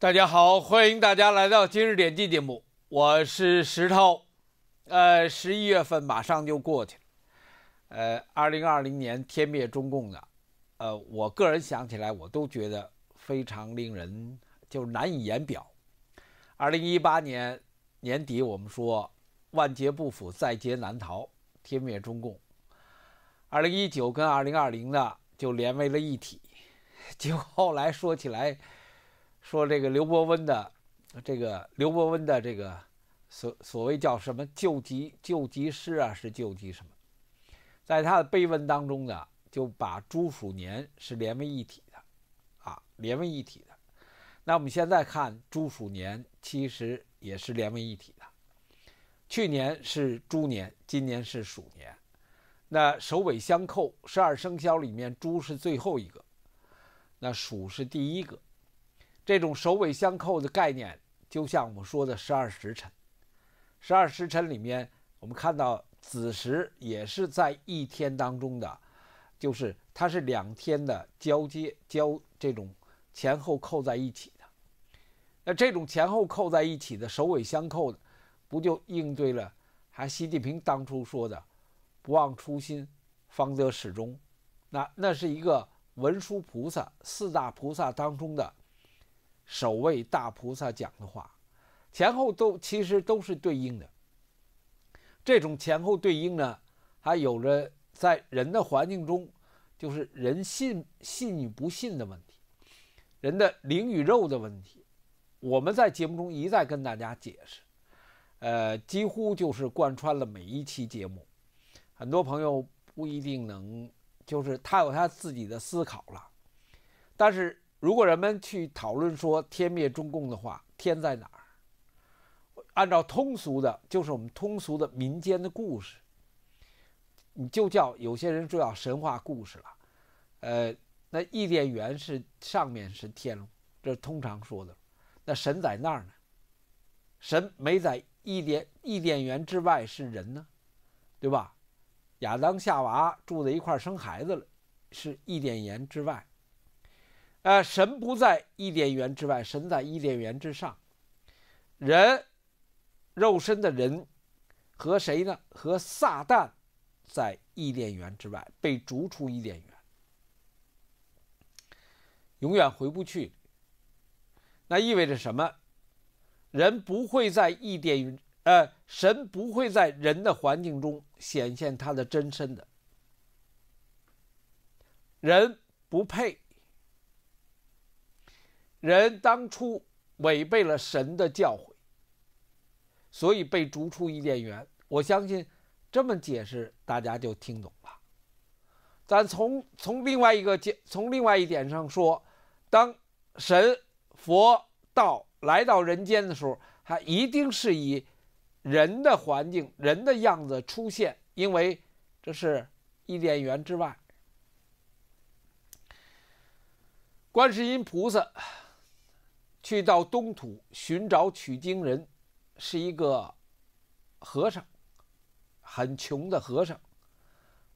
大家好，欢迎大家来到今日点击节目，我是石头。呃，十一月份马上就过去了，呃，二零二零年天灭中共的，呃，我个人想起来，我都觉得非常令人就难以言表。二零一八年年底，我们说万劫不复，在劫难逃，天灭中共。二零一九跟二零二零呢，就连为了一体，就后来说起来。说这个刘伯温的，这个刘伯温的这个所所谓叫什么救急救急诗啊？是救急什么？在他的碑文当中呢，就把猪鼠年是连为一体的，啊，连为一体的。那我们现在看猪鼠年其实也是连为一体的。去年是猪年，今年是鼠年，那首尾相扣，十二生肖里面猪是最后一个，那鼠是第一个。这种首尾相扣的概念，就像我们说的十二时辰。十二时辰里面，我们看到子时也是在一天当中的，就是它是两天的交接交，这种前后扣在一起的。那这种前后扣在一起的首尾相扣的，不就应对了？还习近平当初说的“不忘初心，方得始终”。那那是一个文殊菩萨四大菩萨当中的。守卫大菩萨讲的话，前后都其实都是对应的。这种前后对应呢，还有着在人的环境中，就是人信信与不信的问题，人的灵与肉的问题。我们在节目中一再跟大家解释，呃，几乎就是贯穿了每一期节目。很多朋友不一定能，就是他有他自己的思考了，但是。如果人们去讨论说“天灭中共”的话，天在哪儿？按照通俗的，就是我们通俗的民间的故事，你就叫有些人就要神话故事了。呃，那伊甸园是上面是天龙，这通常说的。那神在那儿呢？神没在伊甸伊甸园之外是人呢，对吧？亚当夏娃住在一块生孩子了，是伊甸园之外。呃，神不在伊甸园之外，神在伊甸园之上。人肉身的人和谁呢？和撒旦在伊甸园之外被逐出伊甸园，永远回不去。那意味着什么？人不会在伊甸，园，呃，神不会在人的环境中显现他的真身的。人不配。人当初违背了神的教诲，所以被逐出伊甸园。我相信这么解释，大家就听懂了。咱从从另外一个从另外一点上说，当神佛道来到人间的时候，他一定是以人的环境、人的样子出现，因为这是伊甸园之外。观世音菩萨。去到东土寻找取经人，是一个和尚，很穷的和尚，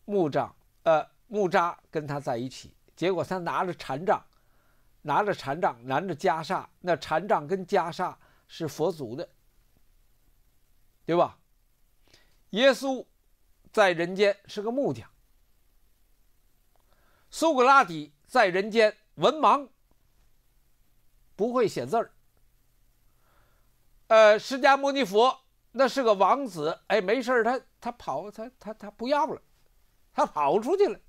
木杖，呃，木扎跟他在一起。结果他拿着禅杖，拿着禅杖，拿着袈裟。那禅杖跟袈裟是佛祖的，对吧？耶稣在人间是个木匠，苏格拉底在人间文盲。不会写字儿，呃，释迦牟尼佛那是个王子，哎，没事他他跑，他他他不要了，他跑出去了，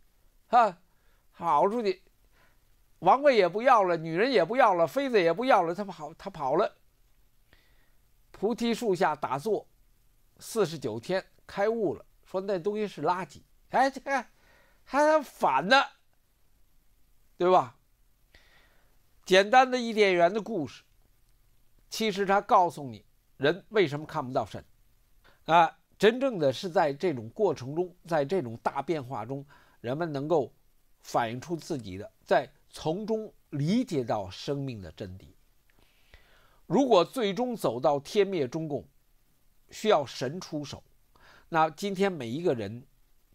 哈，跑出去，王位也不要了，女人也不要了，妃子也不要了，他跑，他跑了，菩提树下打坐四十九天，开悟了，说那东西是垃圾，哎，这个还反呢，对吧？简单的伊甸园的故事，其实它告诉你人为什么看不到神啊。真正的是在这种过程中，在这种大变化中，人们能够反映出自己的，在从中理解到生命的真谛。如果最终走到天灭中共，需要神出手，那今天每一个人，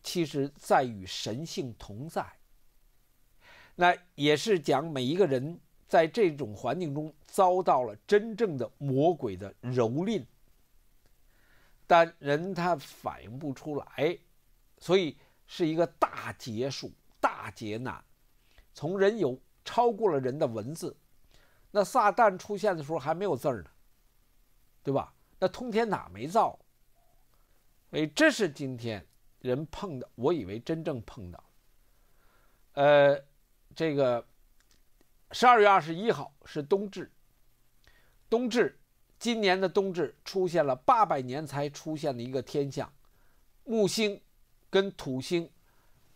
其实在与神性同在。那也是讲每一个人。在这种环境中遭到了真正的魔鬼的蹂躏，但人他反应不出来，所以是一个大劫数、大劫难。从人有超过了人的文字，那撒旦出现的时候还没有字儿呢，对吧？那通天塔没造，哎，这是今天人碰到，我以为真正碰到，呃，这个。十二月二十一号是冬至。冬至，今年的冬至出现了八百年才出现的一个天象：木星跟土星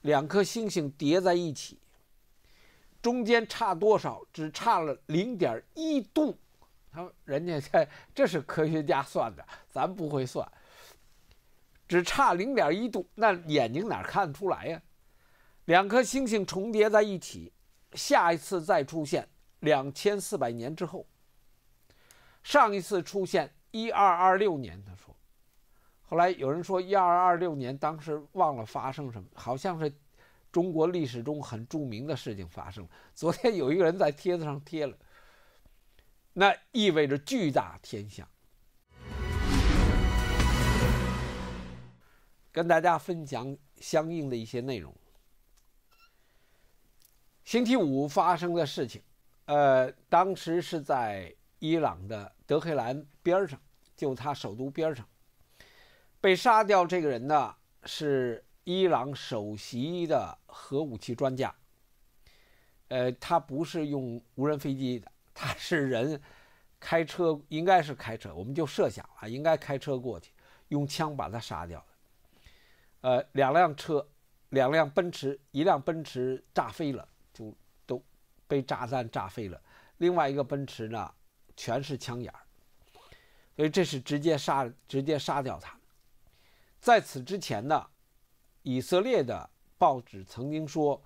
两颗星星叠在一起，中间差多少？只差了零点一度。他说：“人家这这是科学家算的，咱不会算。只差零点一度，那眼睛哪看得出来呀？两颗星星重叠在一起。”下一次再出现，两千四百年之后。上一次出现一二二六年，他说。后来有人说一二二六年当时忘了发生什么，好像是中国历史中很著名的事情发生了。昨天有一个人在帖子上贴了，那意味着巨大天象，跟大家分享相应的一些内容。星期五发生的事情，呃，当时是在伊朗的德黑兰边上，就他首都边上，被杀掉这个人呢是伊朗首席的核武器专家。呃，他不是用无人飞机的，他是人开车，应该是开车，我们就设想啊，应该开车过去，用枪把他杀掉呃，两辆车，两辆奔驰，一辆奔驰炸飞了。被炸弹炸飞了，另外一个奔驰呢，全是枪眼儿，所以这是直接杀，直接杀掉他。在此之前呢，以色列的报纸曾经说，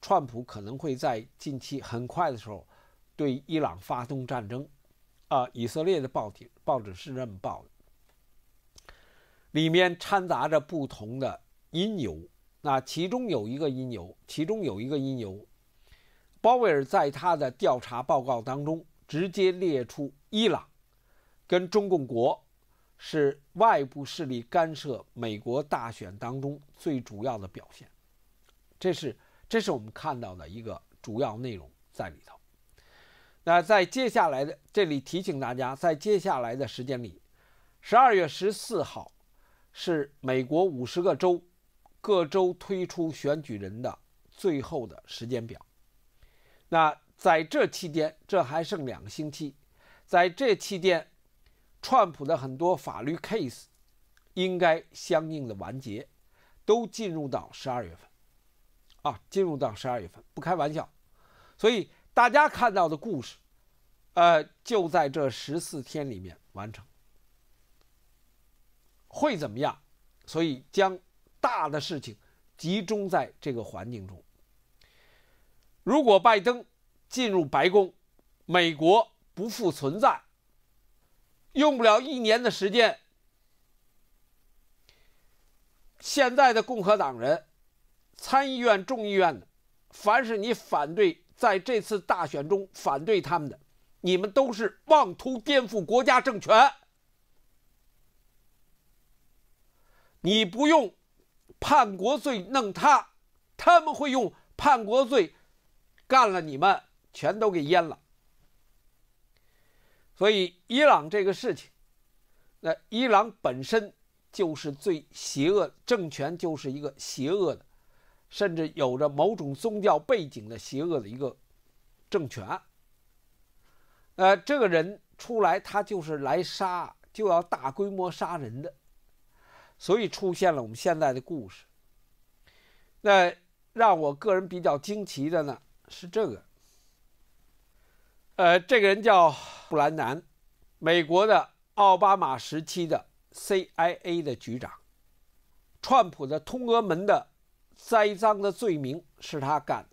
川普可能会在近期很快的时候对伊朗发动战争，啊，以色列的报纸报纸是这么报的，里面掺杂着不同的因由，那其中有一个因由，其中有一个因由。鲍威尔在他的调查报告当中直接列出，伊朗跟中共国是外部势力干涉美国大选当中最主要的表现。这是这是我们看到的一个主要内容在里头。那在接下来的这里提醒大家，在接下来的时间里，十二月十四号是美国五十个州各州推出选举人的最后的时间表。那在这期间，这还剩两个星期，在这期间，川普的很多法律 case 应该相应的完结，都进入到十二月份，啊，进入到十二月份，不开玩笑，所以大家看到的故事，呃，就在这十四天里面完成，会怎么样？所以将大的事情集中在这个环境中。如果拜登进入白宫，美国不复存在。用不了一年的时间，现在的共和党人，参议院、众议院的，凡是你反对在这次大选中反对他们的，你们都是妄图颠覆国家政权。你不用叛国罪弄他，他们会用叛国罪。干了你们，全都给阉了。所以伊朗这个事情，那伊朗本身就是最邪恶政权，就是一个邪恶的，甚至有着某种宗教背景的邪恶的一个政权。呃，这个人出来，他就是来杀，就要大规模杀人的，所以出现了我们现在的故事。那让我个人比较惊奇的呢。是这个，呃，这个人叫布兰南，美国的奥巴马时期的 CIA 的局长，川普的通俄门的栽赃的罪名是他干的。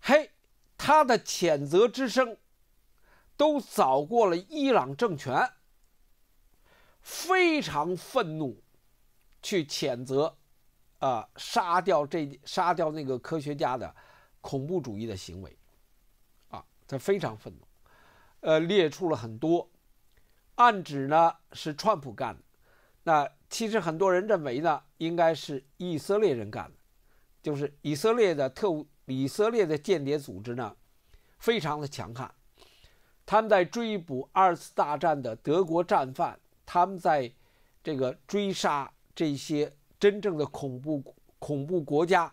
嘿，他的谴责之声都早过了伊朗政权，非常愤怒去谴责。啊，杀掉这杀掉那个科学家的恐怖主义的行为，啊，他非常愤怒，呃，列出了很多，暗指呢是川普干的。那其实很多人认为呢，应该是以色列人干的，就是以色列的特务，以色列的间谍组织呢，非常的强悍，他们在追捕二次大战的德国战犯，他们在这个追杀这些。真正的恐怖恐怖国家，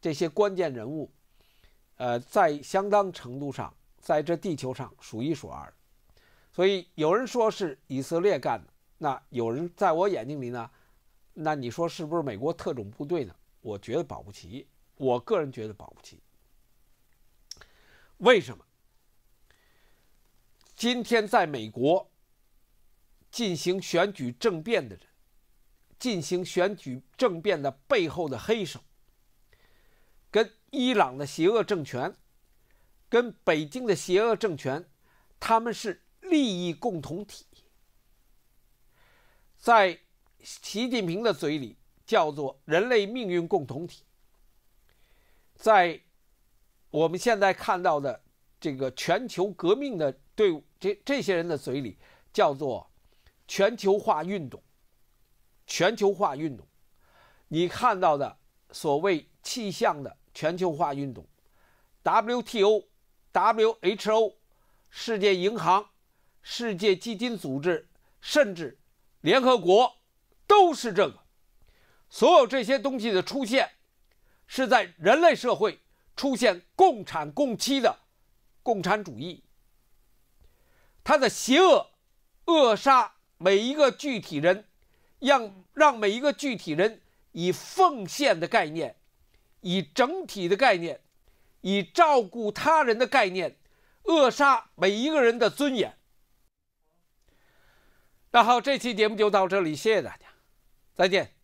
这些关键人物，呃，在相当程度上，在这地球上数一数二。所以有人说是以色列干的，那有人在我眼睛里呢？那你说是不是美国特种部队呢？我觉得保不齐，我个人觉得保不齐。为什么？今天在美国进行选举政变的人。进行选举政变的背后的黑手，跟伊朗的邪恶政权，跟北京的邪恶政权，他们是利益共同体。在习近平的嘴里叫做“人类命运共同体”。在我们现在看到的这个全球革命的队伍，这这些人的嘴里叫做“全球化运动”。全球化运动，你看到的所谓气象的全球化运动，WTO、WHO、世界银行、世界基金组织，甚至联合国，都是这个。所有这些东西的出现，是在人类社会出现共产共妻的共产主义，它的邪恶扼杀每一个具体人。让让每一个具体人以奉献的概念，以整体的概念，以照顾他人的概念，扼杀每一个人的尊严。那好，这期节目就到这里，谢谢大家，再见。